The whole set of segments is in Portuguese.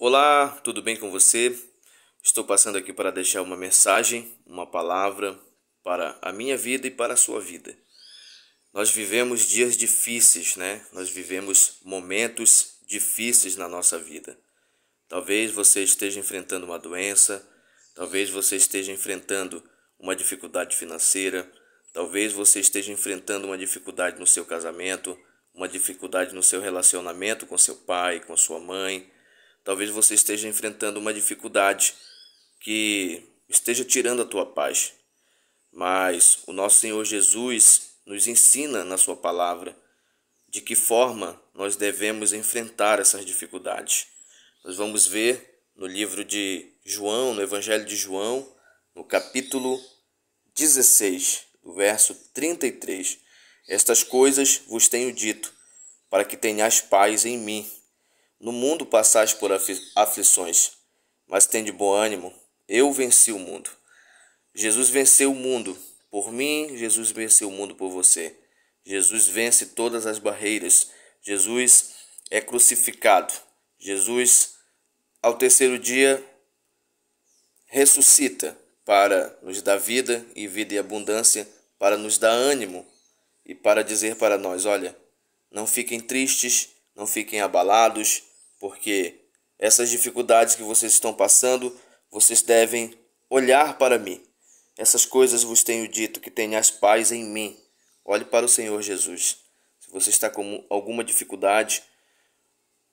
Olá, tudo bem com você? Estou passando aqui para deixar uma mensagem, uma palavra para a minha vida e para a sua vida. Nós vivemos dias difíceis, né? Nós vivemos momentos difíceis na nossa vida. Talvez você esteja enfrentando uma doença, talvez você esteja enfrentando uma dificuldade financeira, talvez você esteja enfrentando uma dificuldade no seu casamento, uma dificuldade no seu relacionamento com seu pai, com sua mãe Talvez você esteja enfrentando uma dificuldade que esteja tirando a tua paz. Mas o nosso Senhor Jesus nos ensina na sua palavra de que forma nós devemos enfrentar essas dificuldades. Nós vamos ver no livro de João, no Evangelho de João, no capítulo 16, do verso 33. Estas coisas vos tenho dito, para que tenhais paz em mim. No mundo passais por aflições, mas tende bom ânimo. Eu venci o mundo. Jesus venceu o mundo por mim, Jesus venceu o mundo por você. Jesus vence todas as barreiras. Jesus é crucificado. Jesus, ao terceiro dia, ressuscita para nos dar vida e vida e abundância, para nos dar ânimo e para dizer para nós: olha, não fiquem tristes, não fiquem abalados porque essas dificuldades que vocês estão passando, vocês devem olhar para mim. Essas coisas vos tenho dito, que tenhas paz em mim. Olhe para o Senhor Jesus. Se você está com alguma dificuldade,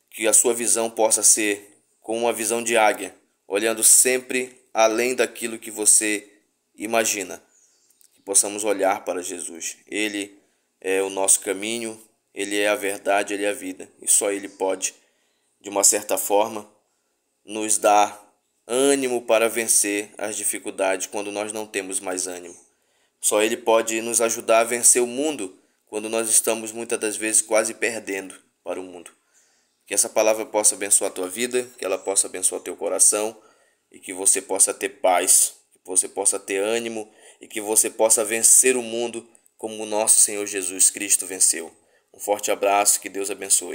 que a sua visão possa ser como uma visão de águia, olhando sempre além daquilo que você imagina. Que possamos olhar para Jesus. Ele é o nosso caminho, ele é a verdade, ele é a vida, e só ele pode de uma certa forma, nos dá ânimo para vencer as dificuldades quando nós não temos mais ânimo. Só Ele pode nos ajudar a vencer o mundo quando nós estamos muitas das vezes quase perdendo para o mundo. Que essa palavra possa abençoar a tua vida, que ela possa abençoar teu coração e que você possa ter paz, que você possa ter ânimo e que você possa vencer o mundo como o nosso Senhor Jesus Cristo venceu. Um forte abraço, que Deus abençoe.